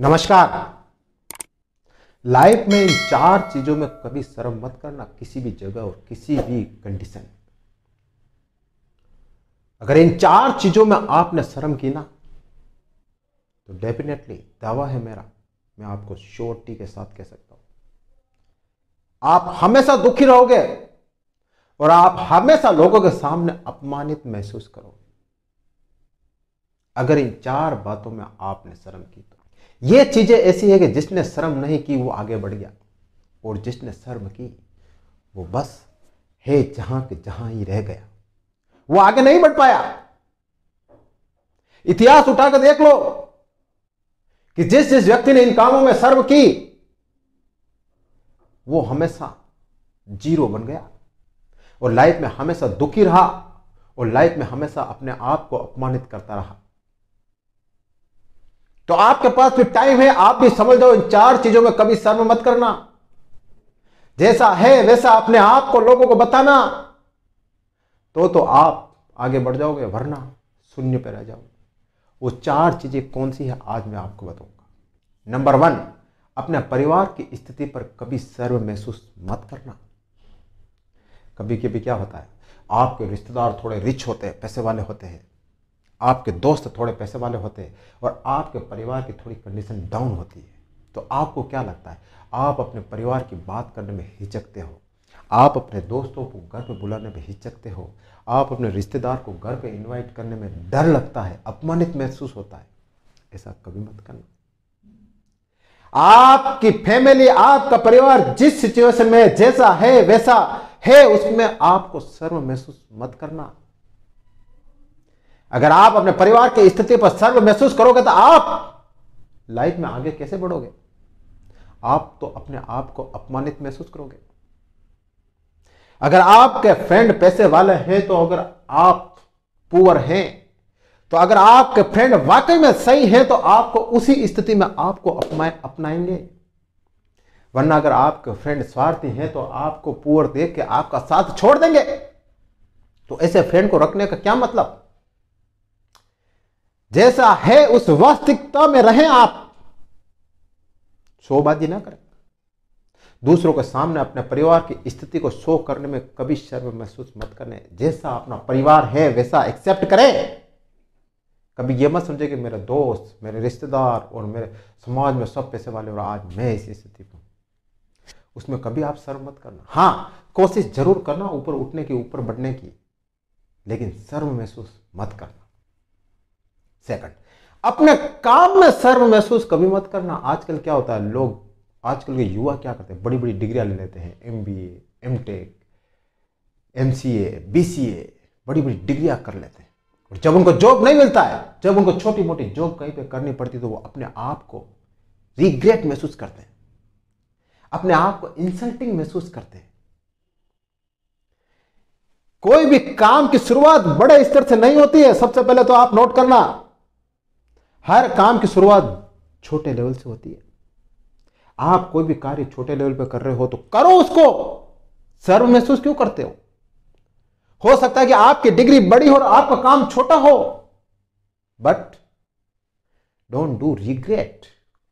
नमस्कार लाइफ में इन चार चीजों में कभी शर्म मत करना किसी भी जगह और किसी भी कंडीशन अगर इन चार चीजों में आपने शर्म की ना तो डेफिनेटली दावा है मेरा मैं आपको श्योरिटी के साथ कह सकता हूं आप हमेशा दुखी रहोगे और आप हमेशा लोगों के सामने अपमानित महसूस करोगे अगर इन चार बातों में आपने शर्म की तो ये चीजें ऐसी है कि जिसने शर्म नहीं की वो आगे बढ़ गया और जिसने शर्म की वो बस हे जहां के जहां ही रह गया वो आगे नहीं बढ़ पाया इतिहास उठाकर देख लो कि जिस जिस व्यक्ति ने इन कामों में शर्म की वो हमेशा जीरो बन गया और लाइफ में हमेशा दुखी रहा और लाइफ में हमेशा अपने आप को अपमानित करता रहा तो आपके पास फिर टाइम है आप भी समझ दो इन चार चीजों में कभी सर्व मत करना जैसा है वैसा अपने आप को लोगों को बताना तो तो आप आगे बढ़ जाओगे वरना शून्य पर रह जाओगे वो चार चीजें कौन सी है आज मैं आपको बताऊंगा नंबर वन अपने परिवार की स्थिति पर कभी सर्व महसूस मत करना कभी कभी क्या होता है आपके रिश्तेदार थोड़े रिच होते हैं पैसे वाले होते हैं आपके दोस्त थोड़े पैसे वाले होते हैं और आपके परिवार की थोड़ी कंडीशन डाउन होती है तो आपको क्या लगता है आप अपने परिवार की बात करने में हिचकते हो आप अपने दोस्तों को घर पर बुलाने में हिचकते हो आप अपने रिश्तेदार को घर पर इनवाइट करने में डर लगता है अपमानित महसूस होता है ऐसा कभी मत करना आपकी फैमिली आपका परिवार जिस सिचुएशन में जैसा है वैसा है उसमें आपको सर्व महसूस मत करना अगर आप अपने परिवार की स्थिति पर सर्व महसूस करोगे तो आप लाइफ में आगे कैसे बढ़ोगे आप तो अपने आप को अपमानित महसूस करोगे अगर आपके फ्रेंड पैसे वाले हैं तो अगर आप पुअर हैं तो अगर आपके फ्रेंड वाकई में सही हैं तो आपको उसी स्थिति में आपको अपनाए अपनाएंगे वरना अगर आपके फ्रेंड स्वार्थी हैं तो आपको पुअर देख के आपका साथ छोड़ देंगे तो ऐसे फ्रेंड को रखने का क्या मतलब जैसा है उस वास्तविकता में रहें आप शोबाजी ना करें दूसरों के सामने अपने परिवार की स्थिति को शो करने में कभी शर्म महसूस मत करने जैसा अपना परिवार है वैसा एक्सेप्ट करें कभी यह मत समझे कि मेरे दोस्त मेरे रिश्तेदार और मेरे समाज में सब पैसे वाले और आज मैं इस स्थिति में उसमें कभी आप शर्म मत करना हाँ कोशिश जरूर करना ऊपर उठने की ऊपर बढ़ने की लेकिन शर्म महसूस मत करना सेकंड अपने काम में सर्व महसूस कभी मत करना आजकल क्या होता है लोग आजकल के युवा क्या करते हैं बड़ी बड़ी डिग्रियां ले लेते हैं M B M Tech M C A B C A बड़ी बड़ी डिग्रियां कर लेते हैं और जब उनको जॉब नहीं मिलता है जब उनको छोटी मोटी जॉब कहीं पे करनी पड़ती तो वो अपने आप को रिग्रेट महसूस करते हैं अपने आप को इंसल्टिंग महसूस करते हैं कोई भी काम की शुरुआत बड़े स्तर से नहीं होती है सबसे पहले तो आप नोट करना हर काम की शुरुआत छोटे लेवल से होती है आप कोई भी कार्य छोटे लेवल पर कर रहे हो तो करो उसको सर्व महसूस क्यों करते हो हो सकता है कि आपकी डिग्री बड़ी हो और आपका काम छोटा हो but don't do regret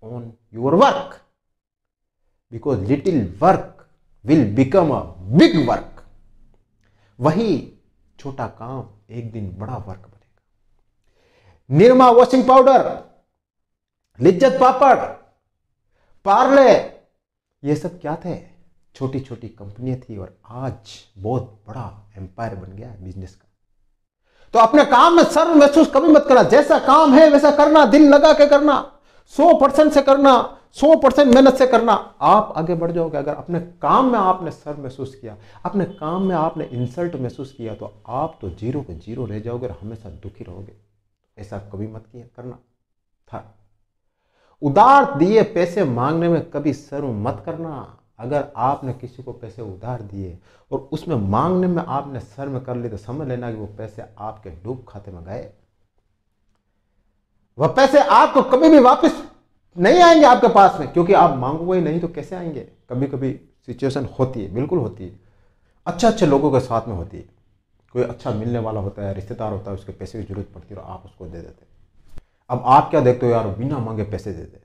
on your work because little work will become a big work वही छोटा काम एक दिन बड़ा work Nirma washing powder Lijjat papad Parle ये सब क्या थे छोटी छोटी कंपनियां थी और आज बहुत बड़ा एम्पायर बन गया है बिजनेस का तो अपने काम में सर्व महसूस कभी मत करना जैसा काम है वैसा करना दिल लगा के करना सौ परसेंट से करना सौ परसेंट मेहनत से करना आप आगे बढ़ जाओगे अगर अपने काम में आपने सर्व महसूस किया अपने काम में आपने इंसल्ट महसूस किया तो आप तो जीरो के जीरो रह जाओगे और हमेशा दुखी रहोगे ऐसा कभी मत किया करना था उधार दिए पैसे मांगने में कभी सर्व मत करना अगर आपने किसी को पैसे उधार दिए और उसमें मांगने में आपने शर्म कर ली तो समझ लेना कि वो पैसे आपके डूब खाते में गए वह पैसे आपको कभी भी वापस नहीं आएंगे आपके पास में क्योंकि आप मांगोगे नहीं तो कैसे आएंगे कभी कभी सिचुएशन होती है बिल्कुल होती है अच्छे अच्छे लोगों के साथ में होती है कोई अच्छा मिलने वाला होता है रिश्तेदार होता है उसके पैसे की जरूरत पड़ती है और आप उसको दे देते हैं अब आप क्या देखते हो यार बिना मांगे पैसे दे दे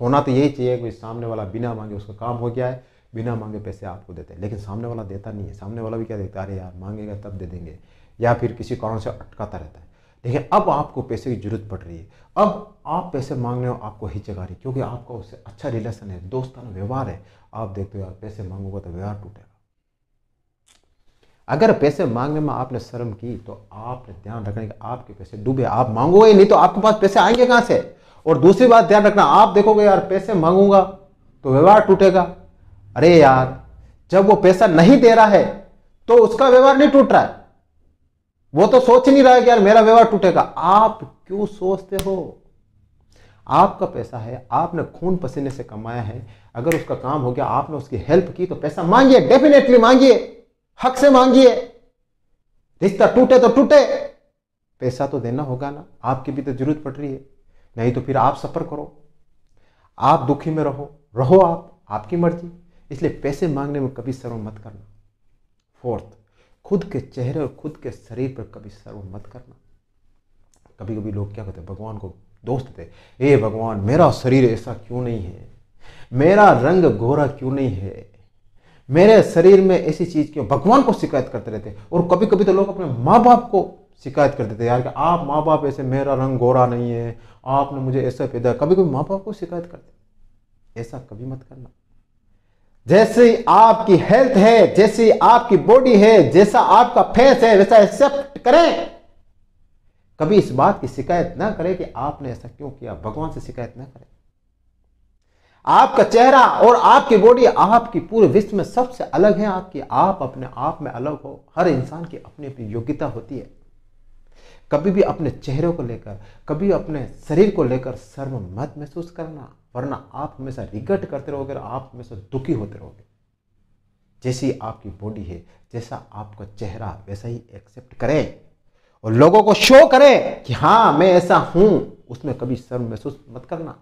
होना तो यही चाहिए कि सामने वाला बिना मांगे उसका काम हो गया है बिना मांगे पैसे आपको देते हैं लेकिन सामने वाला देता नहीं है सामने वाला भी क्या देखता है अरे यार मांगेगा तब दे देंगे या फिर किसी कारण से अटकाता रहता है लेकिन अब आपको पैसे की जरूरत पड़ रही है अब आप पैसे मांगने हो आपको ही आ रही क्योंकि आपका उससे अच्छा रिलेशन है दोस्ताना व्यवहार है आप देखते हो यार पैसे मांगोगे तो व्यवहार टूटेगा अगर पैसे मांगने में आपने शर्म की तो आपने ध्यान रखना कि आपके पैसे डूबे आप मांगोगे नहीं तो आपके पास पैसे आएंगे कहां से और दूसरी बात ध्यान रखना आप देखोगे यार पैसे मांगूंगा तो व्यवहार टूटेगा अरे यार जब वो पैसा नहीं दे रहा है तो उसका व्यवहार नहीं टूट रहा है वो तो सोच नहीं रहा है कि यार मेरा व्यवहार टूटेगा आप क्यों सोचते हो आपका पैसा है आपने खून पसीने से कमाया है अगर उसका काम हो गया आपने उसकी हेल्प की तो पैसा मांगिए डेफिनेटली मांगिए हक से मांगिए रिश्ता टूटे तो टूटे पैसा तो देना होगा ना आपकी भी तो जरूरत पड़ रही है नहीं तो फिर आप सफर करो आप दुखी में रहो रहो आप आपकी मर्जी इसलिए पैसे मांगने में कभी सर्व मत करना फोर्थ खुद के चेहरे और खुद के शरीर पर कभी सर्व मत करना कभी कभी लोग क्या कहते हैं भगवान को दोस्त देते हे भगवान मेरा शरीर ऐसा क्यों नहीं है मेरा रंग गोरा क्यों नहीं है मेरे शरीर में ऐसी चीज़ क्यों भगवान को शिकायत करते रहते हैं और कभी कभी तो लोग अपने माँ बाप को शिकायत करते थे यार कि आप माँ बाप ऐसे मेरा रंग गोरा नहीं है आपने मुझे ऐसा पैदा कभी कभी माँ बाप को शिकायत करते ऐसा कभी मत करना जैसे आपकी हेल्थ है जैसी आपकी बॉडी है जैसा आपका फेस है वैसा एक्सेप्ट करें कभी इस बात की शिकायत ना करें कि आपने ऐसा क्यों किया भगवान से शिकायत ना करें आपका चेहरा और आपकी बॉडी आपकी पूरे विश्व में सबसे अलग है आपकी आप अपने आप में अलग हो हर इंसान की अपनी अपनी योग्यता होती है कभी भी अपने चेहरे को लेकर कभी अपने शरीर को लेकर शर्म मत महसूस करना वरना आप हमेशा रिगट करते रहोगे और आप हमेशा दुखी होते रहोगे जैसी आपकी बॉडी है जैसा आपका चेहरा वैसा ही एक्सेप्ट करें और लोगों को शो करें कि हाँ मैं ऐसा हूं उसमें कभी शर्म महसूस मत करना